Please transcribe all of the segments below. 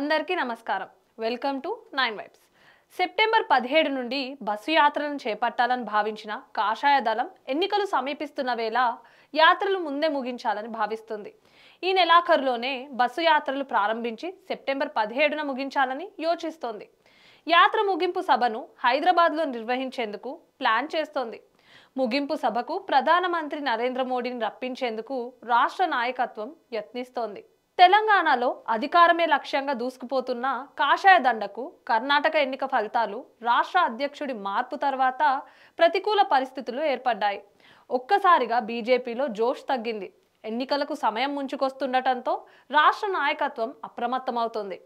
అందరికీ నమస్కారం welcome to nine vibes September పదిహేడు నుండి బస్సు యాత్రలను చేపట్టాలని భావించిన కాషాయ దళం ఎన్నికలు సమీపిస్తున్న వేళ యాత్రలు ముందే ముగించాలని భావిస్తుంది ఈ నెలాఖరులోనే బస్సు యాత్రలు ప్రారంభించి సెప్టెంబర్ పదిహేడున ముగించాలని యోచిస్తోంది యాత్ర ముగింపు సభను హైదరాబాద్లో నిర్వహించేందుకు ప్లాన్ చేస్తోంది ముగింపు సభకు ప్రధానమంత్రి నరేంద్ర మోడీని రప్పించేందుకు రాష్ట్ర నాయకత్వం యత్నిస్తోంది తెలంగాణలో అధికారమే లక్ష్యంగా దూసుకుపోతున్న కాషాయ దండకు కర్ణాటక ఎన్నిక ఫలితాలు రాష్ట్ర అధ్యక్షుడి మార్పు తర్వాత ప్రతికూల పరిస్థితులు ఏర్పడ్డాయి ఒక్కసారిగా బీజేపీలో జోష్ తగ్గింది ఎన్నికలకు సమయం ముంచుకొస్తుండటంతో రాష్ట్ర నాయకత్వం అప్రమత్తమవుతుంది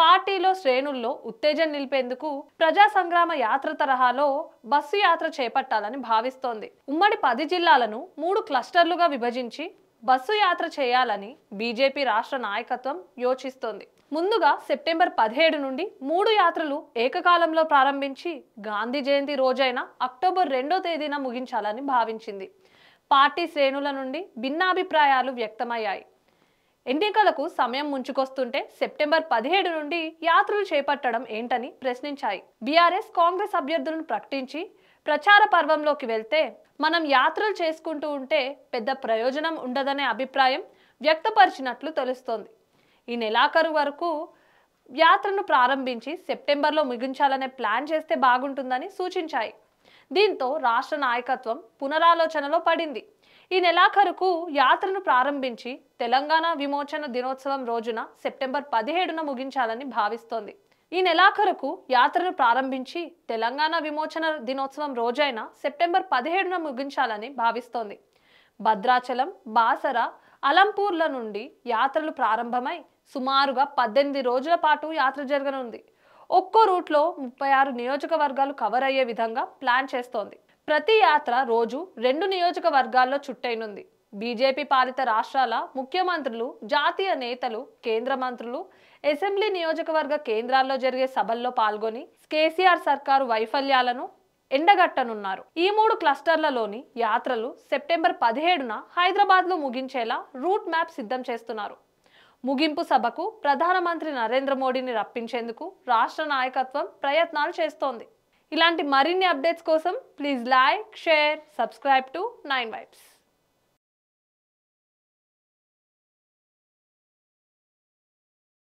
పార్టీలో శ్రేణుల్లో ఉత్తేజం నిలిపేందుకు ప్రజా సంగ్రామ యాత్ర తరహాలో బస్సు యాత్ర చేపట్టాలని భావిస్తోంది ఉమ్మడి పది జిల్లాలను మూడు క్లస్టర్లుగా విభజించి బస్సు యాత్ర చేయాలని బీజేపీ రాష్ట్ర నాయకత్వం యోచిస్తోంది ముందుగా సెప్టెంబర్ పదిహేడు నుండి మూడు యాత్రలు ఏకకాలంలో ప్రారంభించి గాంధీ జయంతి రోజైన అక్టోబర్ రెండో తేదీన ముగించాలని భావించింది పార్టీ శ్రేణుల నుండి భిన్నాభిప్రాయాలు వ్యక్తమయ్యాయి ఎన్నికలకు సమయం ముంచుకొస్తుంటే సెప్టెంబర్ పదిహేడు నుండి యాత్రలు చేపట్టడం ఏంటని ప్రశ్నించాయి బీఆర్ఎస్ కాంగ్రెస్ అభ్యర్థులను ప్రకటించి ప్రచార పర్వంలోకి వెళ్తే మనం యాత్రలు చేసుకుంటూ ఉంటే పెద్ద ప్రయోజనం ఉండదనే అభిప్రాయం వ్యక్తపరిచినట్లు తెలుస్తోంది ఈ నెలాఖరు వరకు యాత్రను ప్రారంభించి సెప్టెంబర్లో ముగించాలనే ప్లాన్ చేస్తే బాగుంటుందని సూచించాయి దీంతో రాష్ట్ర నాయకత్వం పునరాలోచనలో పడింది ఈ నెలాఖరుకు యాత్రను ప్రారంభించి తెలంగాణ విమోచన దినోత్సవం రోజున సెప్టెంబర్ పదిహేడున ముగించాలని భావిస్తోంది ఈ నెలాఖరుకు యాత్రను ప్రారంభించి తెలంగాణ విమోచన దినోత్సవం రోజైన సెప్టెంబర్ పదిహేడున ముగించాలని భావిస్తోంది భద్రాచలం బాసర అలంపూర్ల నుండి యాత్రలు ప్రారంభమై సుమారుగా పద్దెనిమిది రోజుల పాటు యాత్ర జరగనుంది ఒక్కో రూట్లో ముప్పై ఆరు నియోజకవర్గాలు కవర్ అయ్యే విధంగా ప్లాన్ చేస్తోంది ప్రతి యాత్ర రోజు రెండు నియోజకవర్గాల్లో చుట్టైనుంది బీజేపీ పాలిత రాష్ట్రాల ముఖ్యమంత్రులు జాతీయ నేతలు కేంద్ర మంత్రులు అసెంబ్లీ నియోజకవర్గ కేంద్రాల్లో జరిగే సభల్లో పాల్గొని కేసీఆర్ సర్కారు వైఫల్యాలను ఎండగట్టనున్నారు ఈ మూడు క్లస్టర్లలోని యాత్రలు సెప్టెంబర్ పదిహేడున హైదరాబాద్లో ముగించేలా రూట్ మ్యాప్ సిద్ధం చేస్తున్నారు ముగింపు సభకు ప్రధానమంత్రి నరేంద్ర మోడీని రప్పించేందుకు రాష్ట్ర నాయకత్వం ప్రయత్నాలు చేస్తోంది ఇలాంటి మరిన్ని అప్డేట్స్ కోసం please like share subscribe to nine vibes